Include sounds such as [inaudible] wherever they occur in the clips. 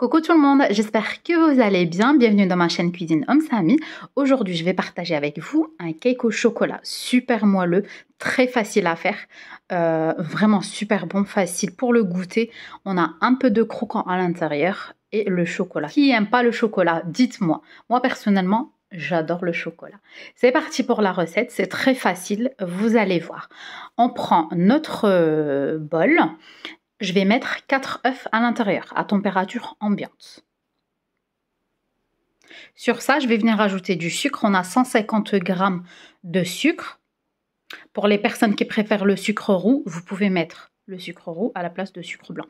Coucou tout le monde, j'espère que vous allez bien. Bienvenue dans ma chaîne Cuisine Homme Sami. Aujourd'hui, je vais partager avec vous un cake au chocolat super moelleux, très facile à faire, euh, vraiment super bon, facile pour le goûter. On a un peu de croquant à l'intérieur et le chocolat. Qui aime pas le chocolat Dites-moi. Moi personnellement, J'adore le chocolat. C'est parti pour la recette, c'est très facile, vous allez voir. On prend notre euh, bol, je vais mettre 4 œufs à l'intérieur, à température ambiante. Sur ça, je vais venir ajouter du sucre. On a 150 g de sucre. Pour les personnes qui préfèrent le sucre roux, vous pouvez mettre le sucre roux à la place de sucre blanc.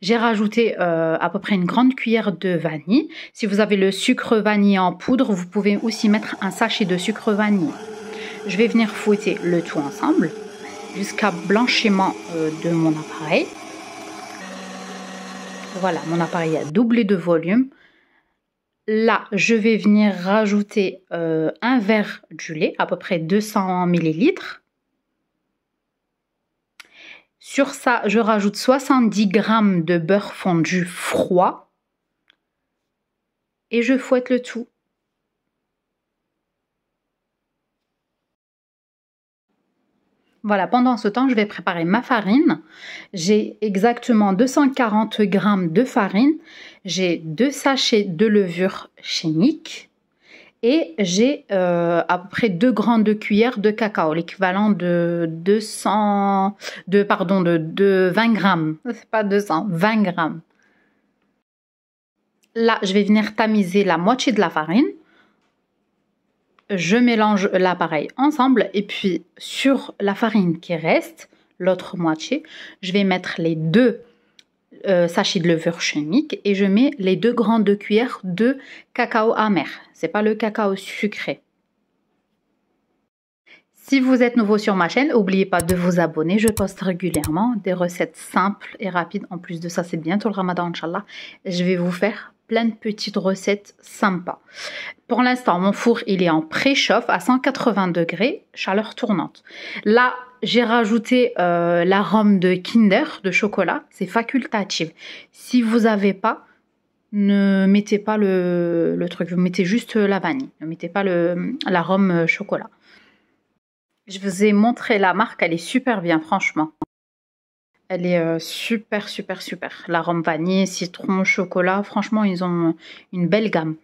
J'ai rajouté euh, à peu près une grande cuillère de vanille. Si vous avez le sucre vanille en poudre, vous pouvez aussi mettre un sachet de sucre vanille. Je vais venir fouetter le tout ensemble jusqu'à blanchiment euh, de mon appareil. Voilà, mon appareil a doublé de volume. Là, je vais venir rajouter euh, un verre du lait, à peu près 200 ml. Sur ça, je rajoute 70 g de beurre fondu froid. Et je fouette le tout. Voilà, pendant ce temps, je vais préparer ma farine. J'ai exactement 240 grammes de farine. J'ai deux sachets de levure chimique. Et j'ai euh, à peu près deux grandes cuillères de cacao, l'équivalent de 200, pardon, de, de 20 grammes. [laughs] C'est pas 200, 20 grammes. Là, je vais venir tamiser la moitié de la farine je mélange l'appareil ensemble et puis sur la farine qui reste, l'autre moitié, je vais mettre les deux euh, sachets de levure chimique et je mets les deux grandes cuillères de cacao amer. C'est pas le cacao sucré. Si vous êtes nouveau sur ma chaîne, n'oubliez pas de vous abonner. Je poste régulièrement des recettes simples et rapides. En plus de ça, c'est bientôt le ramadan, Inch'Allah. Je vais vous faire plein de petites recettes sympas. Pour l'instant, mon four, il est en préchauffe à 180 degrés, chaleur tournante. Là, j'ai rajouté euh, l'arôme de Kinder, de chocolat. C'est facultatif. Si vous n'avez pas, ne mettez pas le, le, truc. Vous mettez juste la vanille. Ne mettez pas l'arôme euh, chocolat. Je vous ai montré la marque. Elle est super bien, franchement. Elle est euh, super, super, super. L'arôme vanille, citron, chocolat. Franchement, ils ont une belle gamme.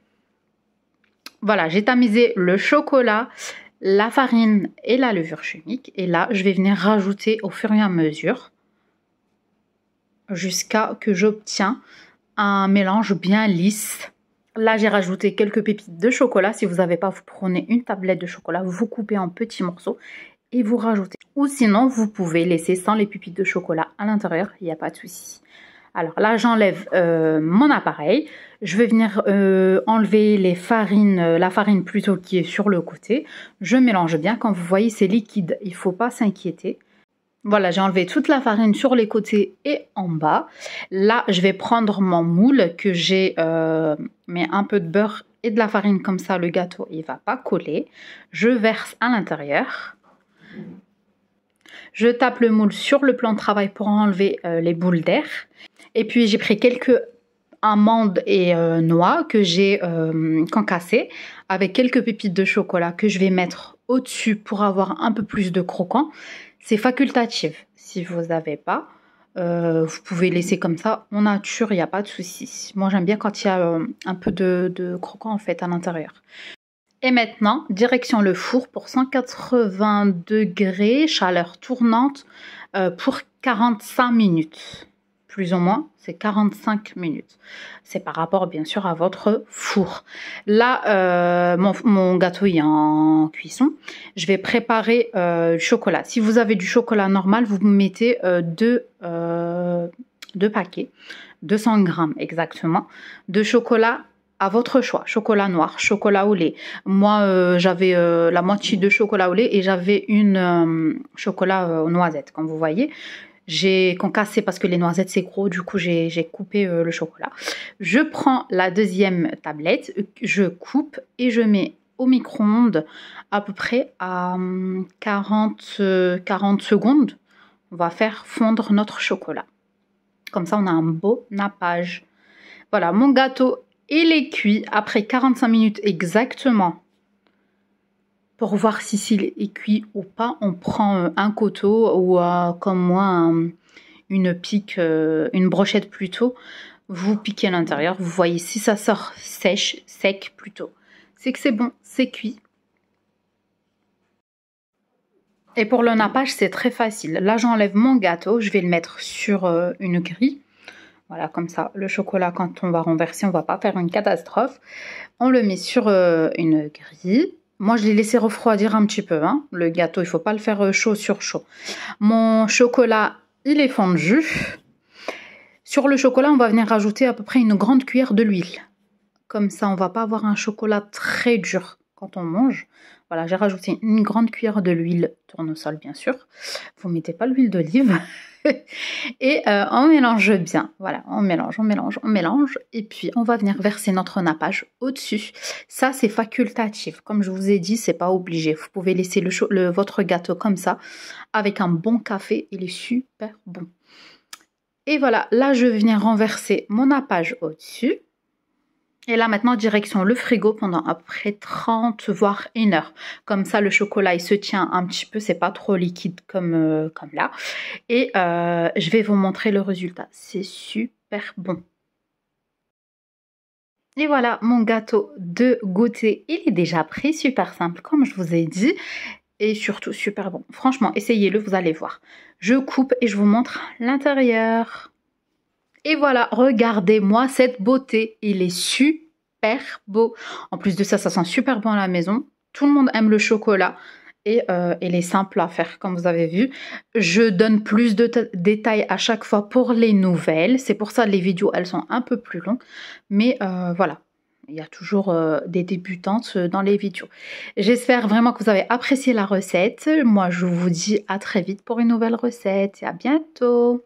Voilà, j'ai tamisé le chocolat, la farine et la levure chimique. Et là, je vais venir rajouter au fur et à mesure jusqu'à que j'obtiens un mélange bien lisse. Là, j'ai rajouté quelques pépites de chocolat. Si vous n'avez pas, vous prenez une tablette de chocolat, vous coupez en petits morceaux et vous rajoutez ou sinon vous pouvez laisser sans les pupilles de chocolat à l'intérieur, il n'y a pas de souci. Alors là j'enlève euh, mon appareil, je vais venir euh, enlever les farines, euh, la farine plutôt qui est sur le côté, je mélange bien, quand vous voyez c'est liquide, il ne faut pas s'inquiéter. Voilà, j'ai enlevé toute la farine sur les côtés et en bas. Là, je vais prendre mon moule que j'ai mis un peu de beurre et de la farine comme ça, le gâteau, il va pas coller. Je verse à l'intérieur. Je tape le moule sur le plan de travail pour enlever euh, les boules d'air. Et puis j'ai pris quelques amandes et euh, noix que j'ai euh, concassées avec quelques pépites de chocolat que je vais mettre au-dessus pour avoir un peu plus de croquant. C'est facultatif. Si vous n'avez pas, vous pouvez laisser comme ça. En nature, il n'y a pas de souci. Moi, j'aime bien quand il y a un peu de, de croquant en fait à l'intérieur. Et maintenant, direction le four pour 180 degrés, chaleur tournante, euh, pour 45 minutes. Plus ou moins, c'est 45 minutes. C'est par rapport, bien sûr, à votre four. Là, euh, mon, gâteau est en cuisson. Je vais préparer euh, chocolat. Si vous avez du chocolat normal, vous mettez euh, deux, deux paquets, 200 grammes exactement, de chocolat à votre choix, chocolat noir, chocolat au lait. Moi, euh, j'avais euh, la moitié de chocolat au lait et j'avais une euh, chocolat aux noisettes, comme vous voyez. J'ai concassé parce que les noisettes c'est gros, du coup j'ai coupé le chocolat. Je prends la deuxième tablette, je coupe et je mets au micro-ondes à peu près à 40, hum, 40 secondes. On va faire fondre notre chocolat. Comme ça on a un beau nappage. Voilà, mon gâteau il est cuit après 45 minutes exactement. Pour voir si s'il est cuit ou pas, on prend euh, un couteau ou euh, comme moi une pique, euh, une brochette plutôt. Vous piquez à l'intérieur, vous voyez si ça sort sèche, sec plutôt. C'est que c'est bon, c'est cuit. Et pour le nappage, c'est très facile. Là, j'enlève mon gâteau, je vais le mettre sur une grille. Voilà, comme ça, le chocolat, quand on va renverser, on va pas faire une catastrophe. On le met sur euh, une grille. Moi, je l'ai laissé refroidir un petit peu. Hein. Le gâteau, il faut pas le faire euh, chaud sur chaud. Mon chocolat, il est fondu. Sur le chocolat, on va venir rajouter à peu près une grande cuillère de l'huile. Comme ça, on va pas avoir un chocolat très dur quand on mange. Voilà, j'ai rajouté une grande cuillère de l'huile tournesol, bien sûr. Vous mettez pas l'huile d'olive. [laughs] et euh, on mélange bien. Voilà, on mélange, on mélange, on mélange. Et puis, on va venir verser notre nappage au-dessus. Ça, c'est facultatif. Comme je vous ai dit, c'est pas obligé. Vous pouvez laisser le, le, votre gâteau comme ça, avec un bon café. Il est super bon. Et voilà, là, je vais venir renverser mon nappage au-dessus. Et là maintenant, direction le frigo pendant après 30 voire une heure. Comme ça, le chocolat il se tient un petit peu, c'est pas trop liquide comme, euh, comme là. Et euh, je vais vous montrer le résultat. C'est super bon. Et voilà, mon gâteau de goûter, il est déjà pris, super simple comme je vous ai dit. Et surtout super bon. Franchement, essayez-le, vous allez voir. Je coupe et je vous montre l'intérieur. Et voilà, regardez-moi cette beauté. Il est super beau. En plus de ça, ça sent super bon à la maison. Tout le monde aime le chocolat. Et euh, il est simple à faire, comme vous avez vu. Je donne plus de détails à chaque fois pour les nouvelles. C'est pour ça que les vidéos, elles sont un peu plus longues. Mais euh, voilà, il y a toujours euh, des débutantes dans les vidéos. J'espère vraiment que vous avez apprécié la recette. Moi, je vous dis à très vite pour une nouvelle recette. Et à bientôt